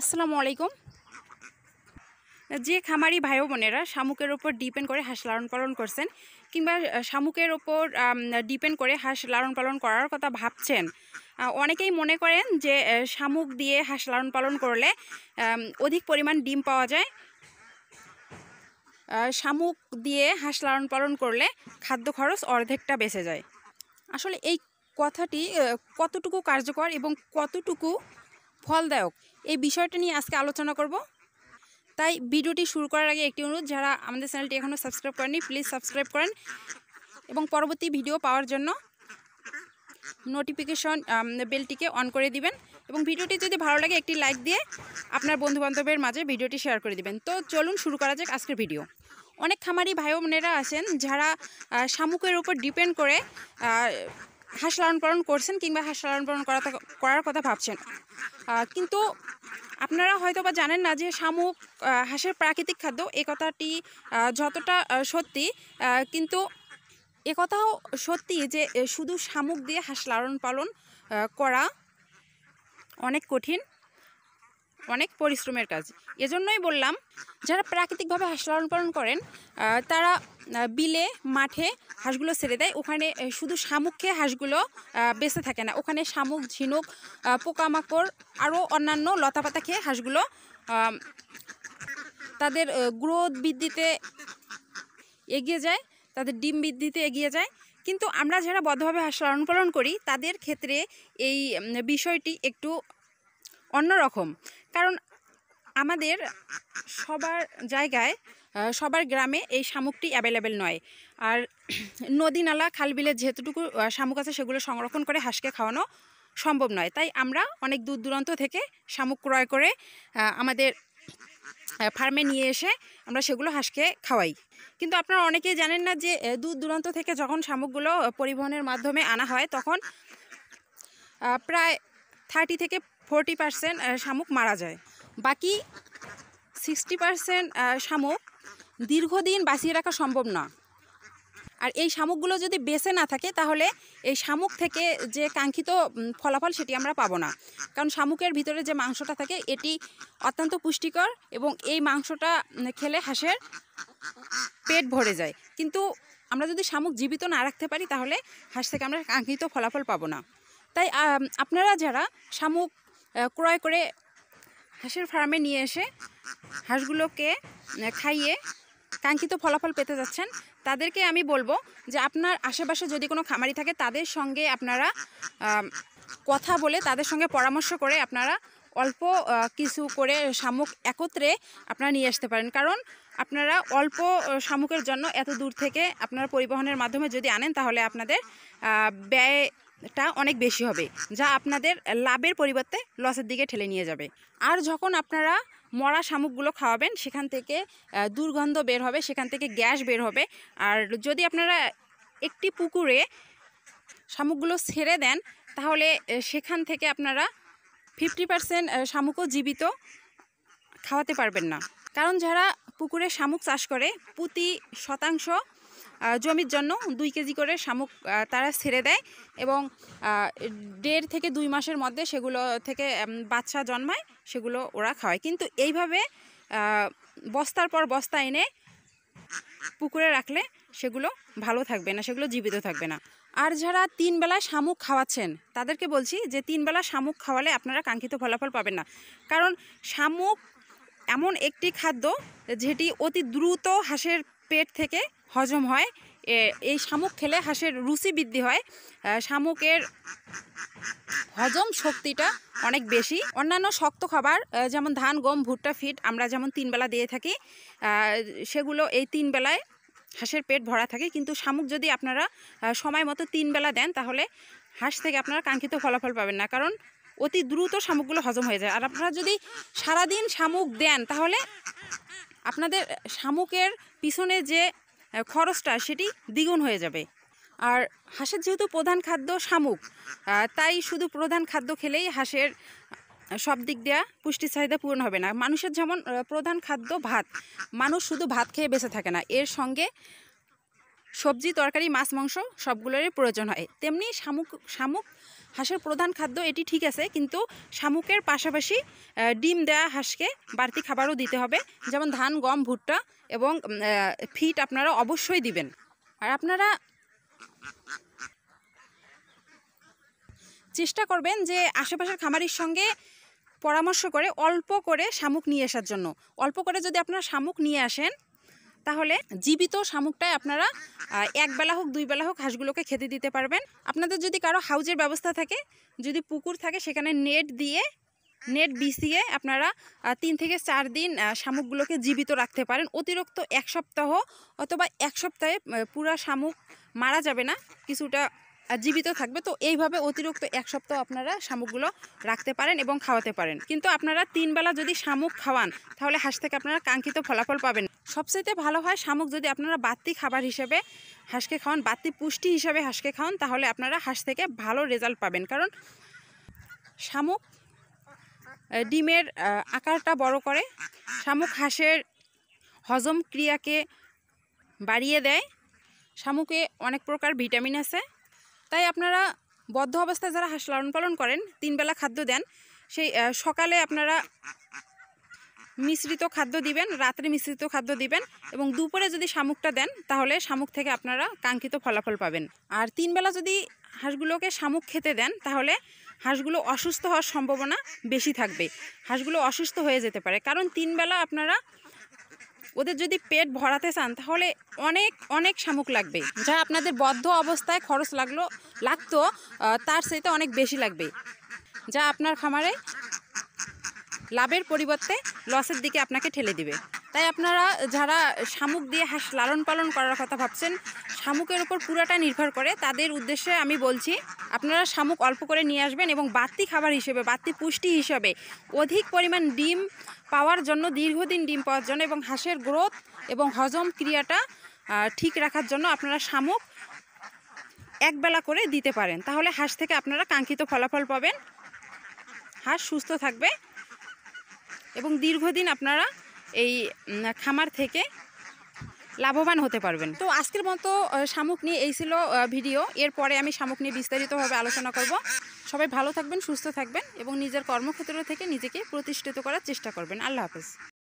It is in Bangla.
আসসালামু আলাইকুম যে খামারি ভাই বোনেরা শামুকের ওপর ডিপেন্ড করে হাঁস লালন পালন করছেন কিংবা শামুকের ওপর ডিপেন্ড করে হাঁস লালন পালন করার কথা ভাবছেন অনেকেই মনে করেন যে শামুক দিয়ে হাঁস লালন পালন করলে অধিক পরিমাণ ডিম পাওয়া যায় শামুক দিয়ে হাঁস লালন পালন করলে খাদ্য খরচ অর্ধেকটা বেঁচে যায় আসলে এই কথাটি কতটুকু কার্যকর এবং কতটুকু ফলদায়ক এই বিষয়টা নিয়ে আজকে আলোচনা করব তাই ভিডিওটি শুরু করার আগে একটি অনুরোধ যারা আমাদের চ্যানেলটি এখনও সাবস্ক্রাইব করেনি প্লিজ সাবস্ক্রাইব করেন এবং পরবর্তী ভিডিও পাওয়ার জন্য নোটিফিকেশন বেলটিকে অন করে দিবেন এবং ভিডিওটি যদি ভালো লাগে একটি লাইক দিয়ে আপনার বন্ধুবান্ধবের মাঝে ভিডিওটি শেয়ার করে দিবেন তো চলুন শুরু করা যাক আজকের ভিডিও অনেক খামারি ভাই বোনেরা আছেন যারা শামুকের উপর ডিপেন্ড করে হাঁস লালন পালন করছেন কিংবা হাঁস লালন পালন করা করার কথা ভাবছেন কিন্তু আপনারা হয়তো বা জানেন না যে শামুক হাঁসের প্রাকৃতিক খাদ্য এ কথাটি যতটা সত্যি কিন্তু এ কথাও সত্যি যে শুধু শামুক দিয়ে হাঁস লালন পালন করা অনেক কঠিন অনেক পরিশ্রমের কাজ এজন্যই বললাম যারা প্রাকৃতিকভাবে হাঁস লালন পালন করেন তারা বিলে মাঠে হাঁসগুলো ছেড়ে দেয় ওখানে শুধু শামুক খেয়ে হাঁসগুলো বেঁচে থাকে না ওখানে শামুক ঝিনুক পোকামাকড় আরও অন্যান্য লতাপাতা খেয়ে হাঁসগুলো তাদের গ্রোথ বৃদ্ধিতে এগিয়ে যায় তাদের ডিম বৃদ্ধিতে এগিয়ে যায় কিন্তু আমরা যারা বদ্ধভাবে হাঁস লালন পালন করি তাদের ক্ষেত্রে এই বিষয়টি একটু অন্যরকম কারণ আমাদের সবার জায়গায় সবার গ্রামে এই শামুকটি অ্যাভেলেবেল নয় আর নদী নালা খালবিলে যেহেতুটুকু শামুক আছে সেগুলো সংরক্ষণ করে হাঁসকে খাওয়ানো সম্ভব নয় তাই আমরা অনেক দূর দূরান্ত থেকে শামুক ক্রয় করে আমাদের ফার্মে নিয়ে এসে আমরা সেগুলো হাঁসকে খাওয়াই কিন্তু আপনারা অনেকেই জানেন না যে দূর দূরান্ত থেকে যখন শামুকগুলো পরিবহনের মাধ্যমে আনা হয় তখন প্রায় থার্টি থেকে ফোরটি পারসেন্ট শামুক মারা যায় বাকি সিক্সটি পারসেন্ট শামুক দীর্ঘদিন বাঁচিয়ে রাখা সম্ভব না আর এই শামুকগুলো যদি বেঁচে না থাকে তাহলে এই শামুক থেকে যে কাঙ্ক্ষিত ফলাফল সেটি আমরা পাবো না কারণ শামুকের ভিতরে যে মাংসটা থাকে এটি অত্যন্ত পুষ্টিকর এবং এই মাংসটা খেলে হাঁসের পেট ভরে যায় কিন্তু আমরা যদি শামুক জীবিত না রাখতে পারি তাহলে হাঁস থেকে আমরা কাঙ্ক্ষিত ফলাফল পাবো না তাই আপনারা যারা শামুক ক্রয় করে হাঁসের ফার্মে নিয়ে এসে হাঁসগুলোকে খাইয়ে কাঙ্ক্ষিত ফলাফল পেতে যাচ্ছেন তাদেরকে আমি বলবো যে আপনার আশেপাশে যদি কোনো খামারি থাকে তাদের সঙ্গে আপনারা কথা বলে তাদের সঙ্গে পরামর্শ করে আপনারা অল্প কিছু করে শামুক একত্রে আপনারা নিয়ে আসতে পারেন কারণ আপনারা অল্প শামুকের জন্য এত দূর থেকে আপনারা পরিবহনের মাধ্যমে যদি আনেন তাহলে আপনাদের ব্যয় টা অনেক বেশি হবে যা আপনাদের লাভের পরিবর্তে লসের দিকে ঠেলে নিয়ে যাবে আর যখন আপনারা মরা শামুকগুলো খাওয়াবেন সেখান থেকে দুর্গন্ধ বের হবে সেখান থেকে গ্যাস বের হবে আর যদি আপনারা একটি পুকুরে শামুকগুলো ছেড়ে দেন তাহলে সেখান থেকে আপনারা ফিফটি পারসেন্ট শামুকও জীবিত খাওয়াতে পারবেন না কারণ যারা পুকুরে শামুক চাষ করে প্রতি শতাংশ জমির জন্য দুই কেজি করে শামুক তারা ছেড়ে দেয় এবং দেড় থেকে দুই মাসের মধ্যে সেগুলো থেকে বাচ্চা জন্মায় সেগুলো ওরা খাওয়ায় কিন্তু এইভাবে বস্তার পর বস্তা এনে পুকুরে রাখলে সেগুলো ভালো থাকবে না সেগুলো জীবিত থাকবে না আর যারা তিন বেলা শামুক খাওয়াচ্ছেন তাদেরকে বলছি যে তিন বেলা শামুক খাওয়ালে আপনারা কাঙ্ক্ষিত ফলাফল পাবেন না কারণ শামুক এমন একটি খাদ্য যেটি অতি দ্রুত হাঁসের পেট থেকে হজম হয় এই শামুক খেলে হাঁসের রুচি বৃদ্ধি হয় শামুকের হজম শক্তিটা অনেক বেশি অন্যান্য শক্ত খাবার যেমন ধান গম ভুট্টা ফিট আমরা যেমন তিনবেলা দিয়ে থাকি সেগুলো এই তিন বেলায় হাঁসের পেট ভরা থাকে কিন্তু শামুক যদি আপনারা সময় মতো তিন বেলা দেন তাহলে হাঁস থেকে আপনারা কাঙ্ক্ষিত ফলাফল পাবেন না কারণ অতি দ্রুত শামুকগুলো হজম হয়ে যায় আর আপনারা যদি সারাদিন শামুক দেন তাহলে আপনাদের শামুকের পিছনে যে খরচটা সেটি দ্বিগুণ হয়ে যাবে আর হাঁসের যেহেতু প্রধান খাদ্য শামুক তাই শুধু প্রধান খাদ্য খেলেই হাঁসের সব দিক দেওয়া পুষ্টি চাহিদা পূরণ হবে না মানুষের যেমন প্রধান খাদ্য ভাত মানুষ শুধু ভাত খেয়ে বেঁচে থাকে না এর সঙ্গে সবজি তরকারি মাছ মাংস সবগুলোরই প্রয়োজন হয় তেমনি শামুক শামুক হাঁসের প্রধান খাদ্য এটি ঠিক আছে কিন্তু শামুকের পাশাপাশি ডিম দেয়া হাঁসকে বাড়তি খাবারও দিতে হবে যেমন ধান গম ভুট্টা এবং ফিট আপনারা অবশ্যই দিবেন আর আপনারা চেষ্টা করবেন যে আশেপাশের খামারির সঙ্গে পরামর্শ করে অল্প করে শামুক নিয়ে আসার জন্য অল্প করে যদি আপনারা শামুক নিয়ে আসেন তাহলে জীবিত শামুকটাই আপনারা এক বেলা হোক দুই বেলা হোক হাঁসগুলোকে খেতে দিতে পারবেন আপনাদের যদি কারো হাউজের ব্যবস্থা থাকে যদি পুকুর থাকে সেখানে নেট দিয়ে নেট বিছিয়ে আপনারা তিন থেকে চার দিন শামুকগুলোকে জীবিত রাখতে পারেন অতিরিক্ত এক সপ্তাহ অথবা এক সপ্তাহে পুরা শামুক মারা যাবে না কিছুটা জীবিত থাকবে তো এইভাবে অতিরিক্ত এক সপ্তাহ আপনারা শামুকগুলো রাখতে পারেন এবং খাওয়াতে পারেন কিন্তু আপনারা তিনবেলা যদি শামুক খাওয়ান তাহলে হাঁস থেকে আপনারা কাঙ্ক্ষিত ফলাফল পাবেন সবচেয়ে ভালো হয় শামুক যদি আপনারা বাড়তি খাবার হিসেবে হাঁসকে খাওয়ান বাড়তি পুষ্টি হিসেবে হাঁসকে খাওয়ান তাহলে আপনারা হাঁস থেকে ভালো রেজাল্ট পাবেন কারণ শামুক ডিমের আকারটা বড় করে শামুক হাঁসের হজম ক্রিয়াকে বাড়িয়ে দেয় শামুকে অনেক প্রকার ভিটামিন আছে তাই আপনারা বদ্ধ অবস্থায় যারা হাঁস লালন পালন করেন তিনবেলা খাদ্য দেন সেই সকালে আপনারা মিশ্রিত খাদ্য দিবেন রাত্রে মিশ্রিত খাদ্য দিবেন এবং দুপুরে যদি শামুকটা দেন তাহলে শামুক থেকে আপনারা কাঙ্ক্ষিত ফলাফল পাবেন আর তিনবেলা যদি হাঁসগুলোকে শামুক খেতে দেন তাহলে হাঁসগুলো অসুস্থ হওয়ার সম্ভাবনা বেশি থাকবে হাঁসগুলো অসুস্থ হয়ে যেতে পারে কারণ তিনবেলা আপনারা ওদের যদি পেট ভরাতে চান তাহলে অনেক অনেক শামুক লাগবে যা আপনাদের বদ্ধ অবস্থায় খরচ লাগলো লাগতো তার সেতে অনেক বেশি লাগবে যা আপনার খামারে লাভের পরিবর্তে লসের দিকে আপনাকে ঠেলে দিবে তাই আপনারা যারা শামুক দিয়ে হাঁস লালন পালন করার কথা ভাবছেন শামুকের উপর পুরাটা নির্ভর করে তাদের উদ্দেশ্যে আমি বলছি আপনারা শামুক অল্প করে নিয়ে আসবেন এবং বাড়তি খাবার হিসেবে বাড়তি পুষ্টি হিসেবে অধিক পরিমাণ ডিম পাওয়ার জন্য দীর্ঘদিন ডিম পাওয়ার জন্য এবং হাঁসের গ্রোথ এবং হজম ক্রিয়াটা ঠিক রাখার জন্য আপনারা শামুক একবেলা করে দিতে পারেন তাহলে হাঁস থেকে আপনারা কাঙ্ক্ষিত ফলাফল পাবেন হাঁস সুস্থ থাকবে এবং দীর্ঘদিন আপনারা এই খামার থেকে লাভবান হতে পারবেন তো আজকের মতো শামুক নিয়ে এই ছিল ভিডিও এরপরে আমি শামুক নিয়ে বিস্তারিতভাবে আলোচনা করব সবাই ভালো থাকবেন সুস্থ থাকবেন এবং নিজের কর্মক্ষেত্র থেকে নিজেকে প্রতিষ্ঠিত করার চেষ্টা করবেন আল্লাহ হাফেজ